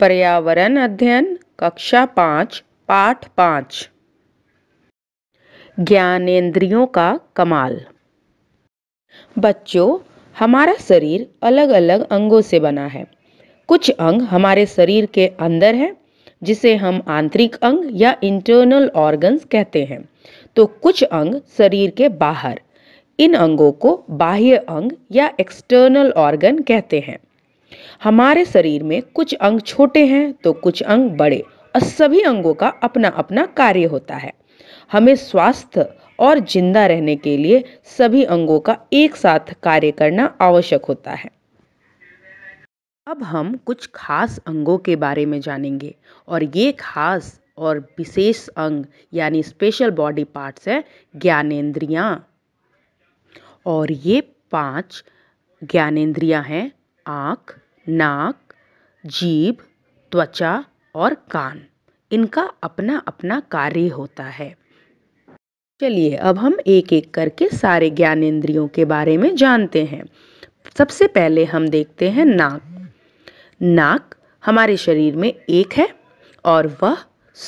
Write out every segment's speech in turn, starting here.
पर्यावरण अध्ययन कक्षा पाँच पाठ पाँच ज्ञानेंद्रियों का कमाल बच्चों हमारा शरीर अलग अलग अंगों से बना है कुछ अंग हमारे शरीर के अंदर है जिसे हम आंतरिक अंग या इंटरनल ऑर्गन्स कहते हैं तो कुछ अंग शरीर के बाहर इन अंगों को बाह्य अंग या एक्सटर्नल ऑर्गन कहते हैं हमारे शरीर में कुछ अंग छोटे हैं तो कुछ अंग बड़े और सभी अंगों का अपना अपना कार्य होता है हमें स्वास्थ्य और जिंदा रहने के लिए सभी अंगों का एक साथ कार्य करना आवश्यक होता है अब हम कुछ खास अंगों के बारे में जानेंगे और ये खास और विशेष अंग यानी स्पेशल बॉडी पार्ट्स हैं ज्ञानेन्द्रियाँ और ये पांच ज्ञानेन्द्रियाँ हैं आँख नाक जीभ त्वचा और कान इनका अपना अपना कार्य होता है चलिए अब हम एक एक करके सारे ज्ञानेंद्रियों के बारे में जानते हैं सबसे पहले हम देखते हैं नाक नाक हमारे शरीर में एक है और वह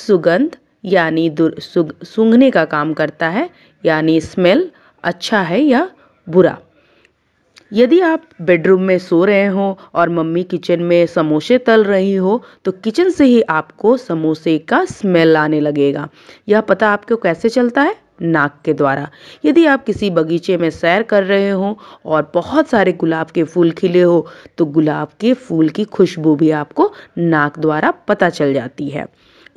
सुगंध यानी सुग, सूंघने का काम करता है यानी स्मेल अच्छा है या बुरा यदि आप बेडरूम में सो रहे हो और मम्मी किचन में समोसे तल रही हो तो किचन से ही आपको समोसे का स्मेल आने लगेगा यह पता आपको कैसे चलता है नाक के द्वारा यदि आप किसी बगीचे में सैर कर रहे हो और बहुत सारे गुलाब के फूल खिले हो तो गुलाब के फूल की खुशबू भी आपको नाक द्वारा पता चल जाती है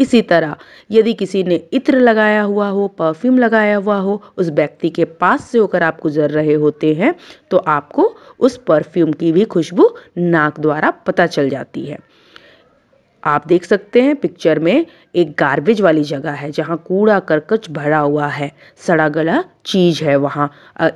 इसी तरह यदि किसी ने इत्र लगाया हुआ हो परफ्यूम लगाया हुआ हो उस व्यक्ति के पास से होकर आप गुजर रहे होते हैं तो आपको उस परफ्यूम की भी खुशबू नाक द्वारा पता चल जाती है आप देख सकते हैं पिक्चर में एक गार्बेज वाली जगह है जहां कूड़ा करकच भरा हुआ है सड़ा गला चीज है वहां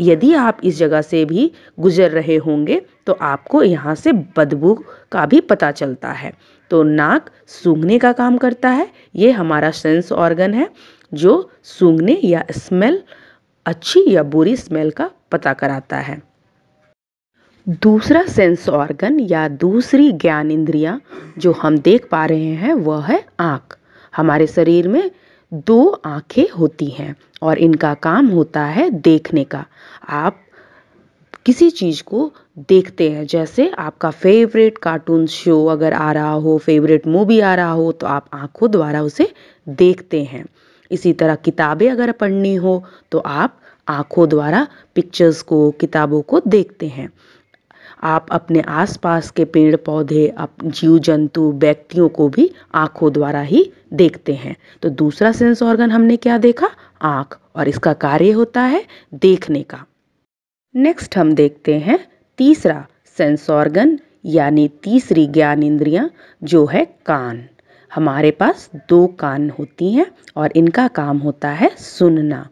यदि आप इस जगह से भी गुजर रहे होंगे तो आपको यहाँ से बदबू का भी पता चलता है तो नाक सूंघने का काम करता है ये हमारा सेंस ऑर्गन है जो सूंघने या स्मेल अच्छी या बुरी स्मेल का पता कराता है दूसरा सेंस ऑर्गन या दूसरी ज्ञान इंद्रिया जो हम देख पा रहे हैं वह है आँख हमारे शरीर में दो आँखें होती हैं और इनका काम होता है देखने का आप किसी चीज़ को देखते हैं जैसे आपका फेवरेट कार्टून शो अगर आ रहा हो फेवरेट मूवी आ रहा हो तो आप आँखों द्वारा उसे देखते हैं इसी तरह किताबें अगर पढ़नी हो तो आप आँखों द्वारा पिक्चर्स को किताबों को देखते हैं आप अपने आसपास के पेड़ पौधे आप जीव जंतु व्यक्तियों को भी आँखों द्वारा ही देखते हैं तो दूसरा सेंस ऑर्गन हमने क्या देखा आँख और इसका कार्य होता है देखने का नेक्स्ट हम देखते हैं तीसरा सेंस ऑर्गन यानी तीसरी ज्ञान इंद्रियां जो है कान हमारे पास दो कान होती हैं और इनका काम होता है सुनना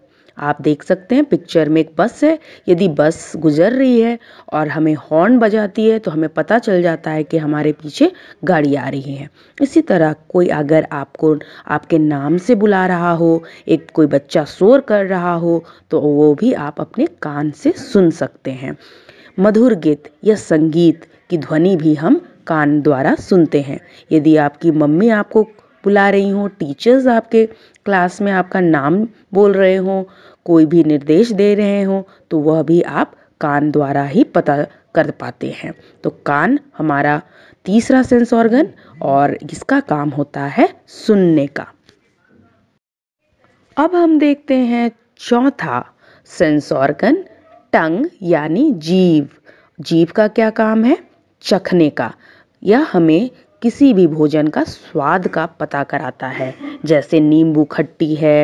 आप देख सकते हैं पिक्चर में एक बस है यदि बस गुजर रही है और हमें हॉर्न बजाती है तो हमें पता चल जाता है कि हमारे पीछे गाड़ी आ रही है इसी तरह कोई अगर आपको आपके नाम से बुला रहा हो एक कोई बच्चा शोर कर रहा हो तो वो भी आप अपने कान से सुन सकते हैं मधुर गीत या संगीत की ध्वनि भी हम कान द्वारा सुनते हैं यदि आपकी मम्मी आपको बुला रही हो टीचर्स आपके क्लास में आपका नाम बोल रहे हों कोई भी निर्देश दे रहे हों तो वह भी आप कान द्वारा ही पता कर पाते हैं तो कान हमारा तीसरा सेंस ऑर्गन और इसका काम होता है सुनने का अब हम देखते हैं चौथा सेंस ऑर्गन टंग यानी जीव जीव का क्या काम है चखने का यह हमें किसी भी भोजन का स्वाद का पता कराता है जैसे नींबू खट्टी है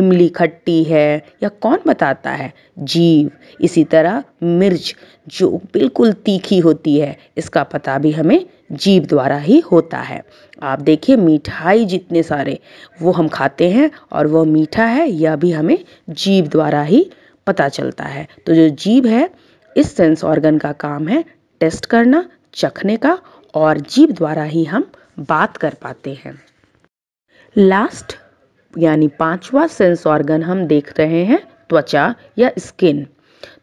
इमली खट्टी है या कौन बताता है जीव इसी तरह मिर्च जो बिल्कुल तीखी होती है इसका पता भी हमें जीव द्वारा ही होता है आप देखिए मिठाई जितने सारे वो हम खाते हैं और वह मीठा है यह भी हमें जीव द्वारा ही पता चलता है तो जो जीव है इस सेंस ऑर्गन का काम है टेस्ट करना चखने का और जीव द्वारा ही हम बात कर पाते हैं लास्ट यानी पांचवा सेंस ऑर्गन हम देख रहे हैं त्वचा या स्किन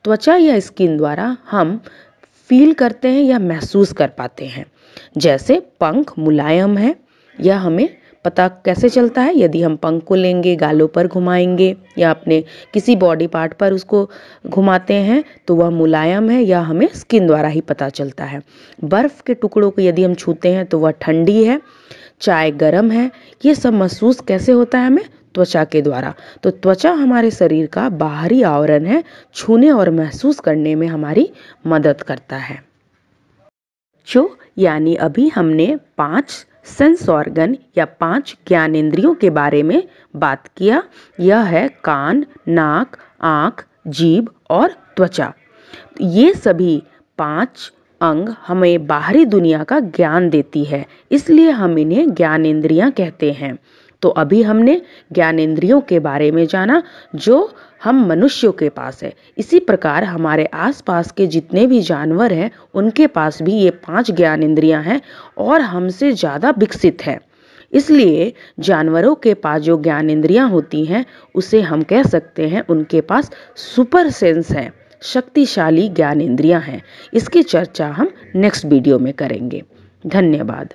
त्वचा या स्किन द्वारा हम फील करते हैं या महसूस कर पाते हैं जैसे पंख मुलायम है या हमें पता कैसे चलता है यदि हम पंख को लेंगे गालों पर घुमाएंगे या अपने किसी बॉडी पार्ट पर उसको घुमाते हैं तो वह मुलायम है या हमें स्किन द्वारा ही पता चलता है बर्फ़ के टुकड़ों को यदि हम छूते हैं तो वह ठंडी है चाय गर्म है ये सब महसूस कैसे होता है हमें त्वचा के द्वारा तो त्वचा हमारे शरीर का बाहरी आवरण है छूने और महसूस करने में हमारी मदद करता है जो यानी अभी हमने पांच सेंस ऑर्गन या पांच ज्ञानेंद्रियों के बारे में बात किया यह है कान नाक आँख जीभ और त्वचा ये सभी पांच अंग हमें बाहरी दुनिया का ज्ञान देती है इसलिए हम इन्हें ज्ञानेंद्रियां कहते हैं तो अभी हमने ज्ञानेंद्रियों के बारे में जाना जो हम मनुष्यों के पास है इसी प्रकार हमारे आसपास के जितने भी जानवर हैं उनके पास भी ये पांच ज्ञानेंद्रियां हैं और हमसे ज़्यादा विकसित हैं इसलिए जानवरों के पास जो ज्ञानेंद्रियां होती हैं उसे हम कह सकते हैं उनके पास सुपर सेंस हैं शक्तिशाली ज्ञानेंद्रियां हैं इसकी चर्चा हम नेक्स्ट वीडियो में करेंगे धन्यवाद